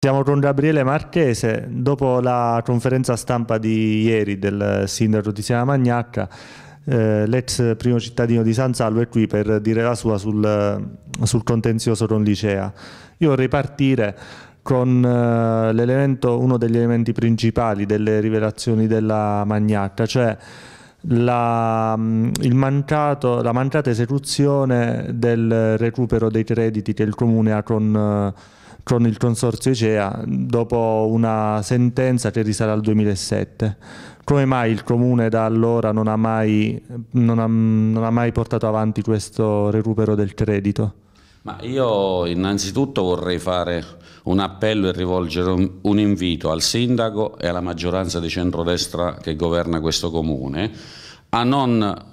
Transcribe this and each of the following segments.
Siamo con Gabriele Marchese, dopo la conferenza stampa di ieri del sindaco di Siena Magnacca, eh, l'ex primo cittadino di San Salvo è qui per dire la sua sul, sul contenzioso con Licea. Io vorrei partire con eh, uno degli elementi principali delle rivelazioni della Magnacca, cioè la, mm, mancato, la mancata esecuzione del recupero dei crediti che il comune ha con... Eh, con il consorzio ICEA dopo una sentenza che risale al 2007. Come mai il comune da allora non ha mai, non ha, non ha mai portato avanti questo recupero del credito? Ma io innanzitutto vorrei fare un appello e rivolgere un, un invito al sindaco e alla maggioranza di centrodestra che governa questo comune a non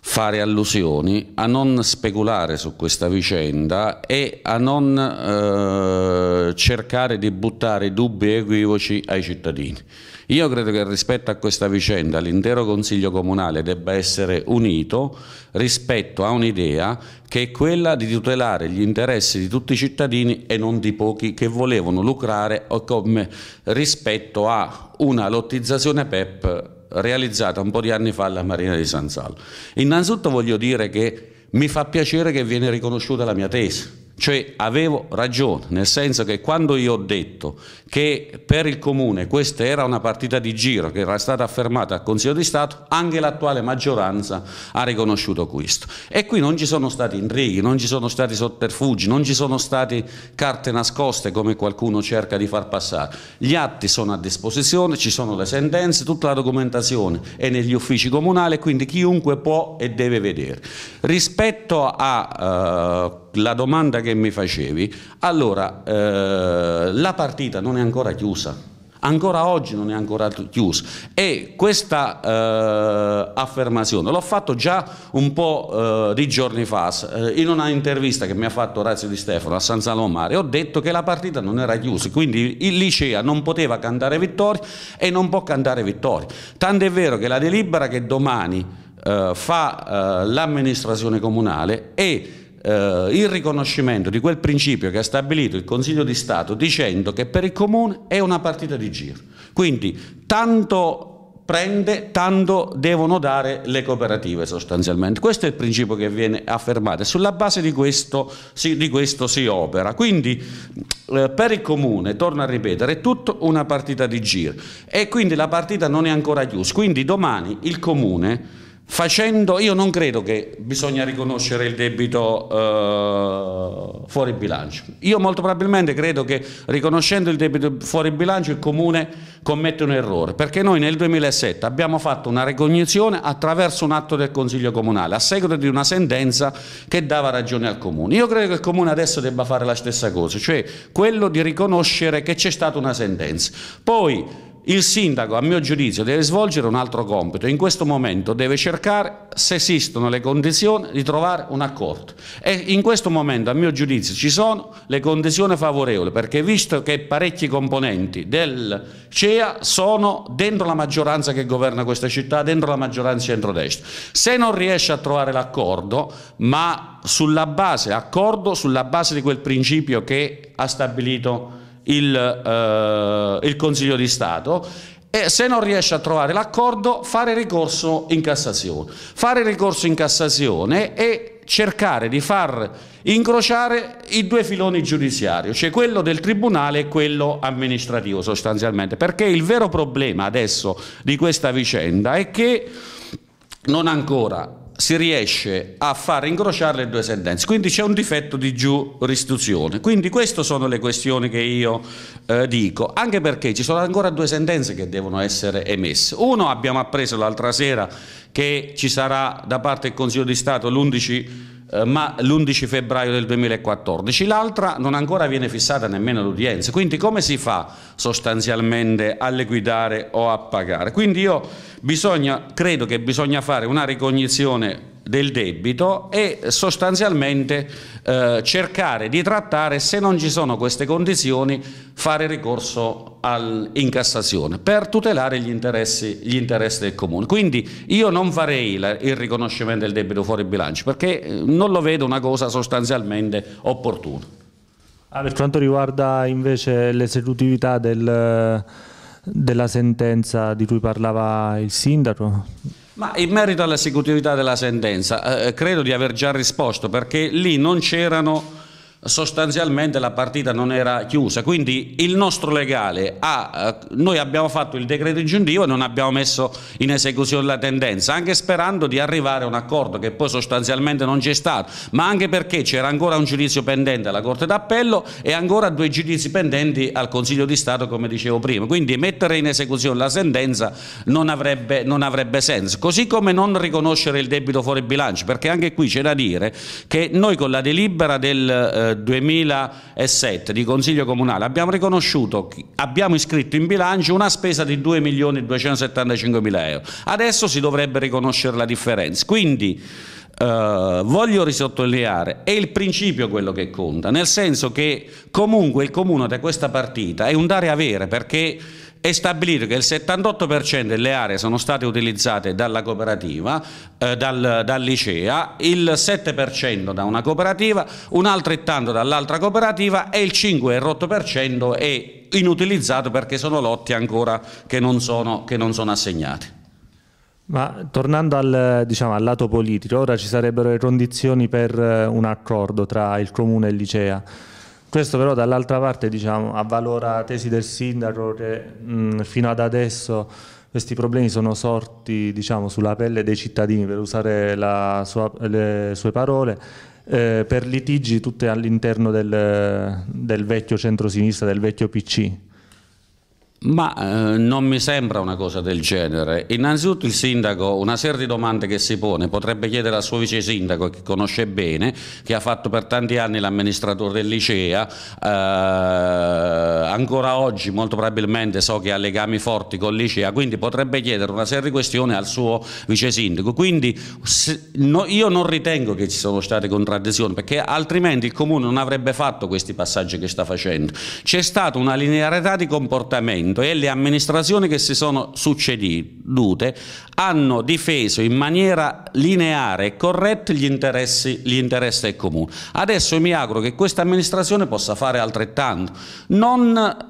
fare allusioni, a non speculare su questa vicenda e a non eh, cercare di buttare dubbi e equivoci ai cittadini. Io credo che rispetto a questa vicenda l'intero Consiglio Comunale debba essere unito rispetto a un'idea che è quella di tutelare gli interessi di tutti i cittadini e non di pochi che volevano lucrare rispetto a una lottizzazione PEP realizzata un po' di anni fa alla Marina di San Salo. Innanzitutto voglio dire che mi fa piacere che viene riconosciuta la mia tesi, cioè avevo ragione, nel senso che quando io ho detto che per il Comune questa era una partita di giro che era stata affermata al Consiglio di Stato, anche l'attuale maggioranza ha riconosciuto questo. E qui non ci sono stati intrighi, non ci sono stati sotterfugi, non ci sono state carte nascoste come qualcuno cerca di far passare. Gli atti sono a disposizione, ci sono le sentenze, tutta la documentazione è negli uffici comunali, quindi chiunque può e deve vedere. Rispetto alla eh, domanda che che mi facevi, allora eh, la partita non è ancora chiusa. Ancora oggi non è ancora chiusa e questa eh, affermazione l'ho fatto già un po' eh, di giorni fa eh, in una intervista che mi ha fatto Razio Di Stefano a San Salomare ho detto che la partita non era chiusa quindi il Licea non poteva cantare vittoria e non può cantare vittoria tant'è vero che la delibera che domani eh, fa eh, l'amministrazione comunale e eh, il riconoscimento di quel principio che ha stabilito il Consiglio di Stato dicendo che per il Comune è una partita di giro. Quindi tanto prende, tanto devono dare le cooperative sostanzialmente. Questo è il principio che viene affermato e sulla base di questo si, di questo si opera. Quindi eh, per il Comune, torno a ripetere, è tutta una partita di giro e quindi la partita non è ancora chiusa. Quindi domani il Comune facendo, io non credo che bisogna riconoscere il debito eh, fuori bilancio. Io molto probabilmente credo che riconoscendo il debito fuori bilancio il Comune commette un errore, perché noi nel 2007 abbiamo fatto una ricognizione attraverso un atto del Consiglio Comunale, a seguito di una sentenza che dava ragione al Comune. Io credo che il Comune adesso debba fare la stessa cosa, cioè quello di riconoscere che c'è stata una sentenza. Poi, il sindaco, a mio giudizio, deve svolgere un altro compito. In questo momento deve cercare, se esistono le condizioni, di trovare un accordo. E in questo momento, a mio giudizio, ci sono le condizioni favorevoli, perché visto che parecchi componenti del CEA sono dentro la maggioranza che governa questa città, dentro la maggioranza centrodestra, se non riesce a trovare l'accordo, ma sulla base, accordo sulla base di quel principio che ha stabilito il, eh, il Consiglio di Stato e se non riesce a trovare l'accordo fare ricorso in Cassazione. Fare ricorso in Cassazione e cercare di far incrociare i due filoni giudiziari, cioè quello del tribunale e quello amministrativo sostanzialmente, perché il vero problema adesso di questa vicenda è che non ancora si riesce a far incrociare le due sentenze. Quindi c'è un difetto di giurisdizione. Quindi queste sono le questioni che io eh, dico, anche perché ci sono ancora due sentenze che devono essere emesse. Uno abbiamo appreso l'altra sera che ci sarà da parte del Consiglio di Stato l'11 eh, ma l'11 febbraio del 2014, l'altra non ancora viene fissata nemmeno l'udienza, quindi come si fa sostanzialmente a liquidare o a pagare? Quindi io bisogna, credo che bisogna fare una ricognizione del debito e sostanzialmente eh, cercare di trattare, se non ci sono queste condizioni, fare ricorso al, in Cassazione per tutelare gli interessi, gli interessi, del Comune. Quindi io non farei la, il riconoscimento del debito fuori bilancio perché eh, non lo vedo una cosa sostanzialmente opportuna. Ah, per quanto riguarda invece l'esecutività del, della sentenza di cui parlava il sindaco, ma in merito all'esecutività della sentenza, eh, credo di aver già risposto perché lì non c'erano sostanzialmente la partita non era chiusa. Quindi il nostro legale ha, eh, noi abbiamo fatto il decreto ingiuntivo e non abbiamo messo in esecuzione la tendenza, anche sperando di arrivare a un accordo che poi sostanzialmente non c'è stato, ma anche perché c'era ancora un giudizio pendente alla Corte d'Appello e ancora due giudizi pendenti al Consiglio di Stato, come dicevo prima. Quindi mettere in esecuzione la sentenza non avrebbe, non avrebbe senso, così come non riconoscere il debito fuori bilancio, perché anche qui c'è da dire che noi con la delibera del... Eh, 2007 di Consiglio Comunale abbiamo riconosciuto, abbiamo iscritto in bilancio una spesa di 2 milioni e 275 mila euro, adesso si dovrebbe riconoscere la differenza, quindi eh, voglio risottolineare, è il principio quello che conta, nel senso che comunque il comune da questa partita è un dare avere perché e stabilito che il 78% delle aree sono state utilizzate dalla cooperativa, eh, dal, dall'ICEA, il 7% da una cooperativa, un altrettanto dall'altra cooperativa e il 5,8% è inutilizzato perché sono lotti ancora che non sono, che non sono assegnati. Ma tornando al, diciamo, al, lato politico, ora ci sarebbero le condizioni per eh, un accordo tra il Comune e il l'ICEA. Questo però dall'altra parte diciamo, avvalora la tesi del sindaco che mh, mm, fino ad adesso questi problemi sono sorti diciamo, sulla pelle dei cittadini, per usare sua, le sue parole, eh, per litigi tutte all'interno del, del vecchio centro-sinistra, del vecchio PC ma eh, non mi sembra una cosa del genere. Innanzitutto il sindaco, una serie di domande che si pone, potrebbe chiedere al suo vice sindaco che conosce bene, che ha fatto per tanti anni l'amministratore del liceo, eh, ancora oggi molto probabilmente so che ha legami forti con il liceo, quindi potrebbe chiedere una serie di questioni al suo vice sindaco. Quindi se, no, io non ritengo che ci sono state contraddizioni, perché altrimenti il comune non avrebbe fatto questi passaggi che sta facendo. C'è stata una linearità di comportamento Parlamento e le amministrazioni che si sono succedute hanno difeso in maniera lineare e corretta gli interessi, gli interessi del comune. Adesso mi auguro che questa amministrazione possa fare altrettanto, non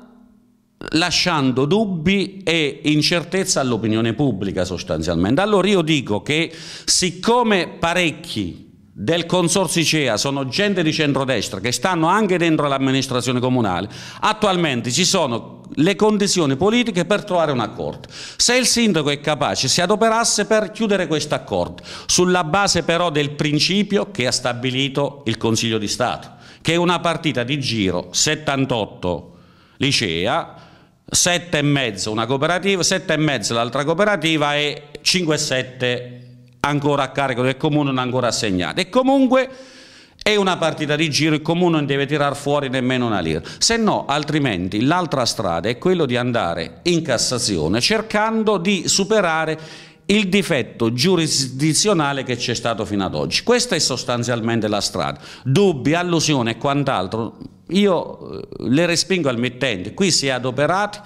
lasciando dubbi e incertezza all'opinione pubblica sostanzialmente. Allora io dico che siccome parecchi del consorzio ICEA sono gente di centrodestra che stanno anche dentro l'amministrazione comunale, attualmente ci sono le condizioni politiche per trovare un accordo. Se il sindaco è capace si adoperasse per chiudere questo accordo, sulla base però del principio che ha stabilito il Consiglio di Stato, che è una partita di giro 78 licea, 7,5 una cooperativa, 7,5 l'altra cooperativa e 5,7 ancora a carico del comune non ancora assegnate e comunque è una partita di giro, il comune non deve tirar fuori nemmeno una lira, se no altrimenti l'altra strada è quella di andare in Cassazione cercando di superare il difetto giurisdizionale che c'è stato fino ad oggi. Questa è sostanzialmente la strada. Dubbi, allusione e quant'altro, io eh, le respingo al mittente. Qui si è adoperati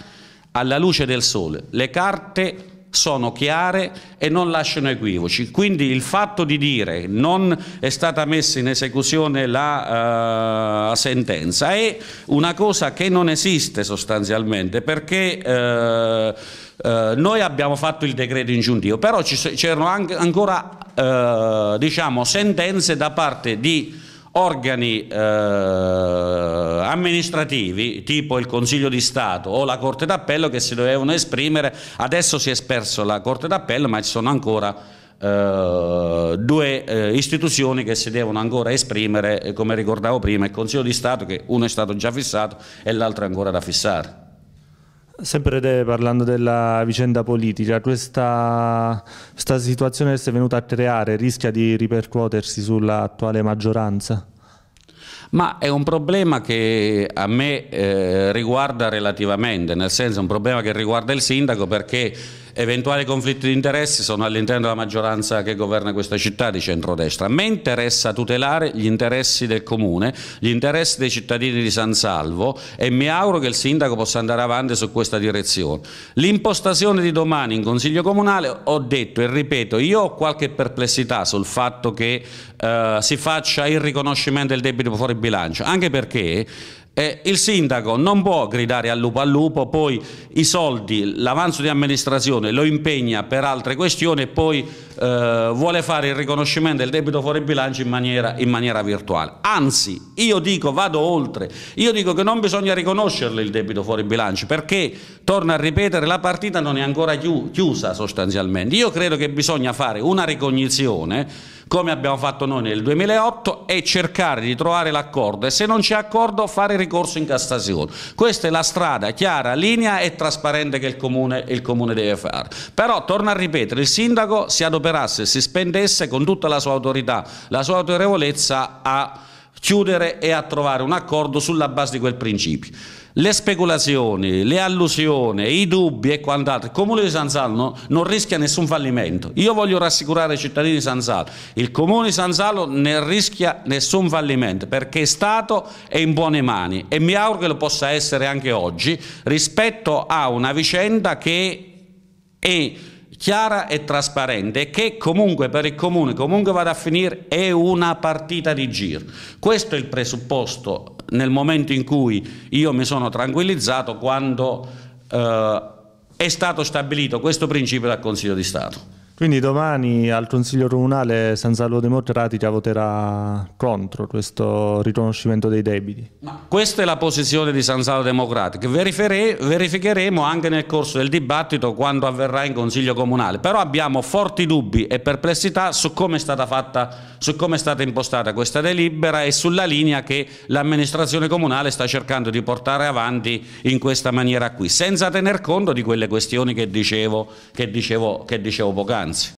alla luce del sole. Le carte sono chiare e non lasciano equivoci. Quindi il fatto di dire non è stata messa in esecuzione la uh, sentenza è una cosa che non esiste sostanzialmente perché uh, uh, noi abbiamo fatto il decreto ingiuntivo, però c'erano anche, ancora diciamo, sentenze da parte di organi eh, amministrativi tipo il Consiglio di Stato o la Corte d'Appello che si dovevano esprimere, adesso si è sperso la Corte d'Appello ma ci sono ancora Uh, due uh, istituzioni che si devono ancora esprimere, eh, come ricordavo prima, il Consiglio di Stato che uno è stato già fissato e l'altro è ancora da fissare. Sempre te, parlando della vicenda politica, questa, questa situazione che si è venuta a creare rischia di ripercuotersi sull'attuale maggioranza? Ma è un problema che a me eh, riguarda relativamente, nel senso è un problema che riguarda il sindaco perché eventuali conflitti di interessi sono all'interno della maggioranza che governa questa città di centrodestra. A me interessa tutelare gli interessi del comune, gli interessi dei cittadini di San Salvo e mi auguro che il sindaco possa andare avanti su questa direzione. L'impostazione di domani in Consiglio Comunale ho detto e ripeto, io ho qualche perplessità sul fatto che eh, si faccia il riconoscimento del debito fuori bilancio, anche perché eh, il sindaco non può gridare al lupo al lupo, poi i soldi, l'avanzo di amministrazione lo impegna per altre questioni e poi eh, vuole fare il riconoscimento del debito fuori bilancio in maniera, in maniera, virtuale. Anzi, io dico, vado oltre, io dico che non bisogna riconoscerle il debito fuori bilancio perché, torno a ripetere, la partita non è ancora chiusa sostanzialmente. Io credo che bisogna fare una ricognizione come abbiamo fatto noi nel 2008, è cercare di trovare l'accordo e se non c'è accordo fare ricorso in Cassazione. Questa è la strada chiara, linea e trasparente che il comune, il comune deve fare. Però, torno a ripetere, il sindaco si adoperasse e si spendesse con tutta la sua autorità, la sua autorevolezza a chiudere e a trovare un accordo sulla base di quel principio le speculazioni, le allusioni, i dubbi e quant'altro. Il comune di San Salvo non rischia nessun fallimento. Io voglio rassicurare i cittadini di San Salvo. Il comune di San Salvo non rischia nessun fallimento perché è stato è in buone mani e mi auguro che lo possa essere anche oggi rispetto a una vicenda che è chiara e trasparente che comunque per il comune, comunque vada a finire, è una partita di giro. Questo è il presupposto nel momento in cui io mi sono tranquillizzato quando eh, è stato stabilito questo principio dal Consiglio di Stato. Quindi domani al Consiglio Comunale Sanzalo Democratica voterà contro questo riconoscimento dei debiti. Ma questa è la posizione di Sanzalo Democratica, verificheremo anche nel corso del dibattito quando avverrà in Consiglio Comunale, però abbiamo forti dubbi e perplessità su come è stata, fatta, su come è stata impostata questa delibera e sulla linea che l'amministrazione comunale sta cercando di portare avanti in questa maniera qui, senza tener conto di quelle questioni che dicevo, che dicevo, che dicevo poc'anzi. plans.